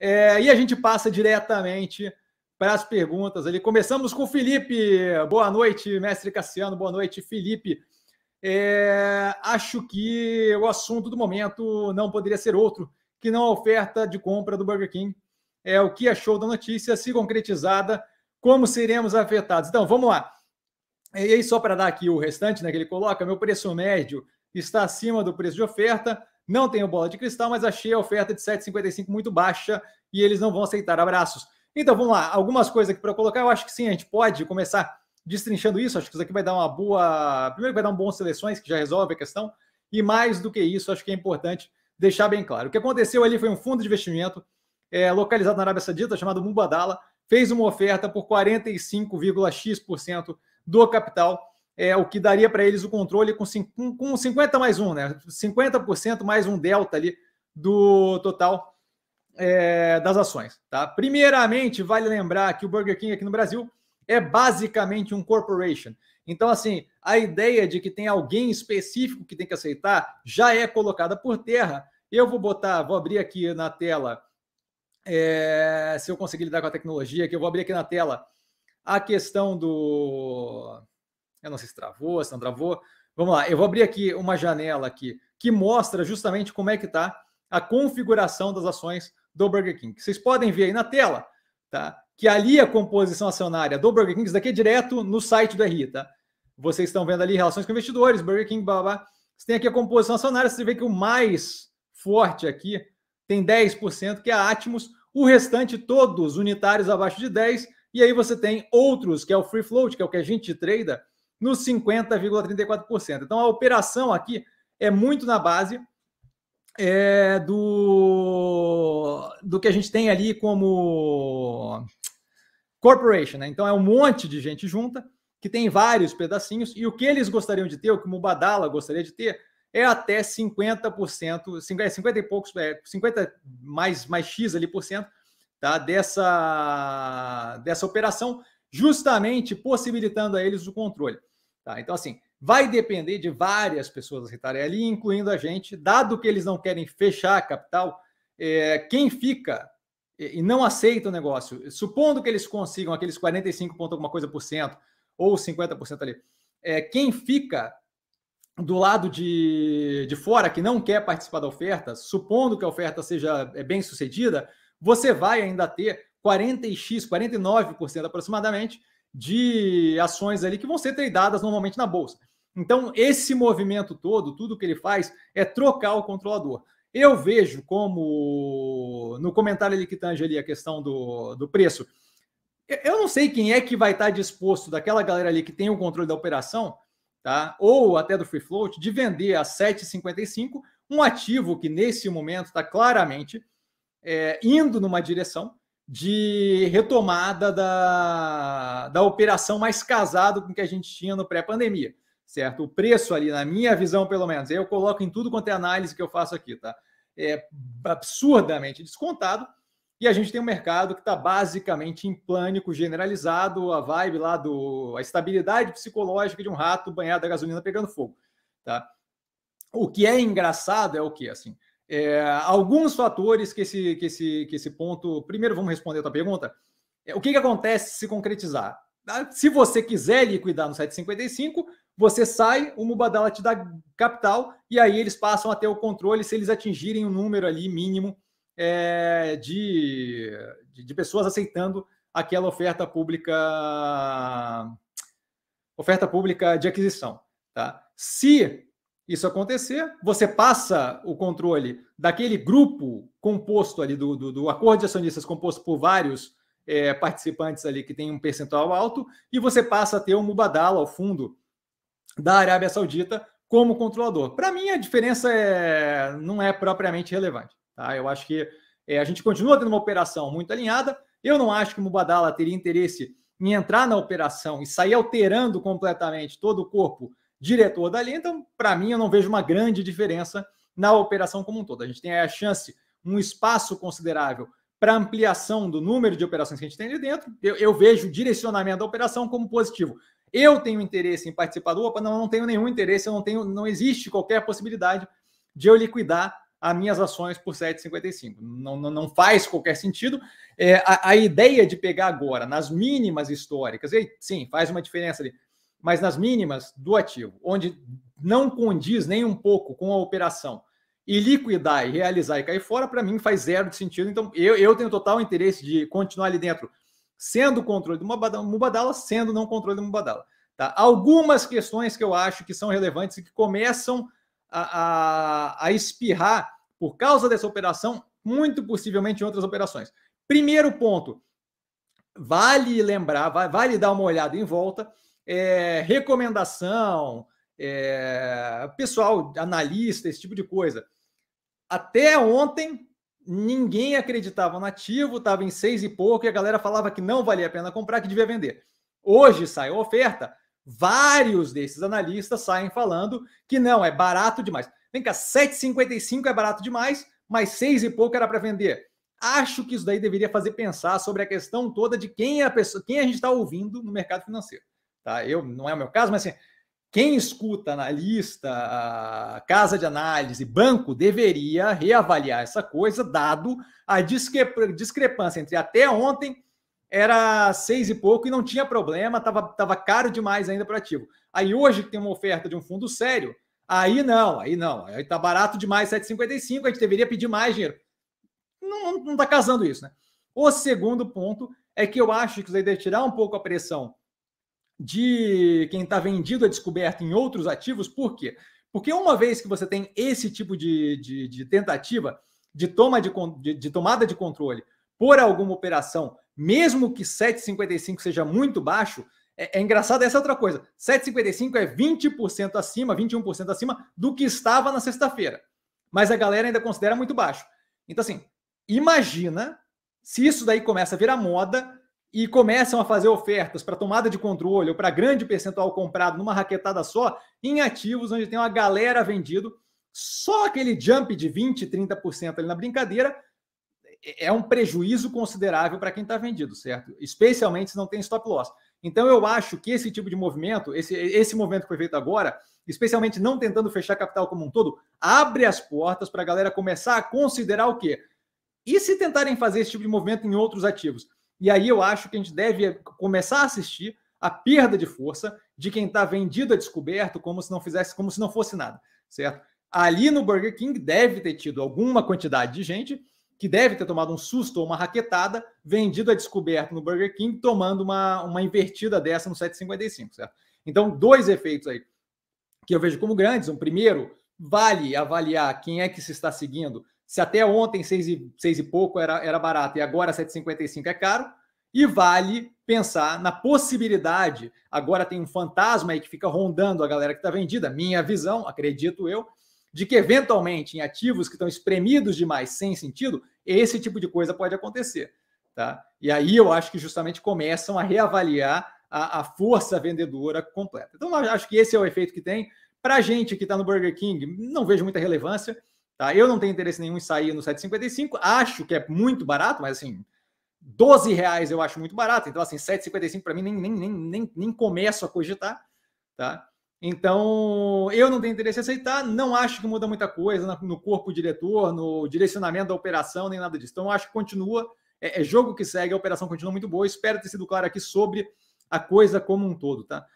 É, e a gente passa diretamente para as perguntas ali. Começamos com o Felipe. Boa noite, mestre Cassiano. Boa noite, Felipe. É, acho que o assunto do momento não poderia ser outro que não a oferta de compra do Burger King. É o que achou da notícia, se concretizada, como seremos afetados. Então, vamos lá. E aí, só para dar aqui o restante, né, que ele coloca, meu preço médio está acima do preço de oferta, não tenho bola de cristal, mas achei a oferta de 7,55 muito baixa e eles não vão aceitar. Abraços. Então, vamos lá. Algumas coisas aqui para colocar. Eu acho que sim, a gente pode começar destrinchando isso. Acho que isso aqui vai dar uma boa. Primeiro, vai dar um bom seleções, que já resolve a questão. E mais do que isso, acho que é importante deixar bem claro. O que aconteceu ali foi um fundo de investimento é, localizado na Arábia Saudita, chamado Mubadala, fez uma oferta por 45,x% do capital é o que daria para eles o controle com, com 50 mais um, né? 50% mais um delta ali do total é, das ações. Tá? Primeiramente, vale lembrar que o Burger King aqui no Brasil é basicamente um corporation. Então, assim, a ideia de que tem alguém específico que tem que aceitar já é colocada por terra. Eu vou botar, vou abrir aqui na tela, é, se eu conseguir lidar com a tecnologia, que eu vou abrir aqui na tela a questão do eu não sei se travou, se não travou. Vamos lá, eu vou abrir aqui uma janela aqui que mostra justamente como é que está a configuração das ações do Burger King. Vocês podem ver aí na tela, tá? Que ali a composição acionária do Burger King, isso daqui é direto no site do RI, tá? Vocês estão vendo ali relações com investidores, Burger King, blá, blá. Você tem aqui a composição acionária, você vê que o mais forte aqui tem 10%, que é a Atmos, o restante todos unitários abaixo de 10%, e aí você tem outros, que é o free float, que é o que a gente trada, nos 50,34%. Então a operação aqui é muito na base é, do, do que a gente tem ali como corporation. Né? Então é um monte de gente junta que tem vários pedacinhos e o que eles gostariam de ter, o que o Mubadala gostaria de ter, é até 50%, 50, 50 e poucos, é, 50 mais, mais X ali por cento tá? dessa, dessa operação, justamente possibilitando a eles o controle. Tá? Então, assim, vai depender de várias pessoas estarem ali, incluindo a gente, dado que eles não querem fechar a capital, é, quem fica e não aceita o negócio, supondo que eles consigam aqueles 45 ponto alguma coisa por cento ou 50% ali, é, quem fica do lado de, de fora, que não quer participar da oferta, supondo que a oferta seja é, bem sucedida, você vai ainda ter 40x, 49% aproximadamente de ações ali que vão ser tradeadas normalmente na bolsa. Então, esse movimento todo, tudo que ele faz é trocar o controlador. Eu vejo como no comentário ali que tange ali a questão do, do preço. Eu não sei quem é que vai estar disposto daquela galera ali que tem o controle da operação, tá? Ou até do free float, de vender a 7,55 um ativo que nesse momento está claramente é, indo numa direção de retomada da, da operação mais casado com o que a gente tinha no pré-pandemia, certo? O preço ali, na minha visão, pelo menos, eu coloco em tudo quanto é análise que eu faço aqui, tá? É absurdamente descontado. E a gente tem um mercado que está basicamente em pânico generalizado, a vibe lá do. a estabilidade psicológica de um rato banhado a gasolina pegando fogo. Tá? O que é engraçado é o que? Assim, é, alguns fatores que esse, que, esse, que esse ponto. Primeiro, vamos responder a tua pergunta. É, o que, que acontece se concretizar? Ah, se você quiser liquidar no 755, você sai, o Mubadala te dá capital e aí eles passam a ter o controle se eles atingirem um número ali mínimo é, de, de pessoas aceitando aquela oferta pública oferta pública de aquisição. Tá? Se isso acontecer, você passa o controle daquele grupo composto ali do, do, do acordo de acionistas composto por vários é, participantes ali que tem um percentual alto, e você passa a ter o Mubadala ao fundo da Arábia Saudita como controlador. Para mim, a diferença é, não é propriamente relevante. Tá? Eu acho que é, a gente continua tendo uma operação muito alinhada. Eu não acho que o Mubadala teria interesse em entrar na operação e sair alterando completamente todo o corpo diretor dali. Então, para mim, eu não vejo uma grande diferença na operação como um todo. A gente tem a chance, um espaço considerável para ampliação do número de operações que a gente tem ali dentro. Eu, eu vejo o direcionamento da operação como positivo. Eu tenho interesse em participar do OPA? Não, não tenho nenhum interesse, eu não tenho, não existe qualquer possibilidade de eu liquidar as minhas ações por 7,55. Não, não, não faz qualquer sentido. É, a, a, ideia de pegar agora nas mínimas históricas, e sim, faz uma diferença ali mas nas mínimas do ativo, onde não condiz nem um pouco com a operação, e liquidar e realizar e cair fora, para mim faz zero de sentido. Então, eu, eu tenho total interesse de continuar ali dentro, sendo controle de uma Mubadala, sendo não controle de Mubadala. Tá? Algumas questões que eu acho que são relevantes e que começam a, a, a espirrar por causa dessa operação, muito possivelmente em outras operações. Primeiro ponto, vale lembrar, vale dar uma olhada em volta é, recomendação, é, pessoal, analista, esse tipo de coisa. Até ontem, ninguém acreditava no ativo, estava em seis e pouco, e a galera falava que não valia a pena comprar, que devia vender. Hoje saiu a oferta, vários desses analistas saem falando que não, é barato demais. Vem cá, 7,55 é barato demais, mas seis e pouco era para vender. Acho que isso daí deveria fazer pensar sobre a questão toda de quem é a pessoa, quem a gente está ouvindo no mercado financeiro. Tá? Eu não é o meu caso, mas assim, quem escuta analista, casa de análise, banco, deveria reavaliar essa coisa, dado a discrepância entre até ontem era seis e pouco e não tinha problema, estava tava caro demais ainda para ativo. Aí hoje tem uma oferta de um fundo sério, aí não, aí não, aí está barato demais 7,55, a gente deveria pedir mais dinheiro. Não está casando isso, né? O segundo ponto é que eu acho que você deve tirar um pouco a pressão de quem está vendido é descoberto em outros ativos. Por quê? Porque uma vez que você tem esse tipo de, de, de tentativa de, toma de, de, de, tomada de controle por alguma operação, mesmo que 7,55 seja muito baixo, é, é engraçado essa é outra coisa. 7,55 é 20% acima, 21% acima do que estava na sexta-feira. Mas a galera ainda considera muito baixo. Então, assim, imagina se isso daí começa a virar moda e começam a fazer ofertas para tomada de controle ou para grande percentual comprado numa raquetada só em ativos onde tem uma galera vendido, só aquele jump de 20%, 30% ali na brincadeira é, é um prejuízo considerável para quem está vendido, certo? Especialmente se não tem stop loss. Então eu acho que esse tipo de movimento, esse, esse movimento que foi feito agora, especialmente não tentando fechar capital como um todo, abre as portas para a galera começar a considerar o quê? E se tentarem fazer esse tipo de movimento em outros ativos? E aí eu acho que a gente deve começar a assistir a perda de força de quem está vendido a descoberto como se não fizesse, como se não fosse nada, certo? Ali no Burger King deve ter tido alguma quantidade de gente que deve ter tomado um susto ou uma raquetada, vendido a descoberto no Burger King, tomando uma, uma invertida dessa no 755, certo? Então, dois efeitos aí que eu vejo como grandes. Um primeiro, vale avaliar quem é que se está seguindo se até ontem 6 e, seis e pouco era, era barato e agora 7,55 é caro, e vale pensar na possibilidade. Agora tem um fantasma aí que fica rondando a galera que está vendida, minha visão, acredito eu, de que eventualmente em ativos que estão espremidos demais sem sentido, esse tipo de coisa pode acontecer. Tá? E aí eu acho que justamente começam a reavaliar a, a força vendedora completa. Então, acho que esse é o efeito que tem. Para a gente que está no Burger King, não vejo muita relevância. Tá? Eu não tenho interesse nenhum em sair no 7,55. Acho que é muito barato, mas assim, 12 reais eu acho muito barato. Então, assim, 7,55 para mim nem, nem, nem, nem, nem começo a cogitar. Tá? Então, eu não tenho interesse em aceitar, não acho que muda muita coisa no corpo diretor, no direcionamento da operação, nem nada disso. Então, acho que continua, é, é jogo que segue, a operação continua muito boa. Espero ter sido claro aqui sobre a coisa como um todo, tá?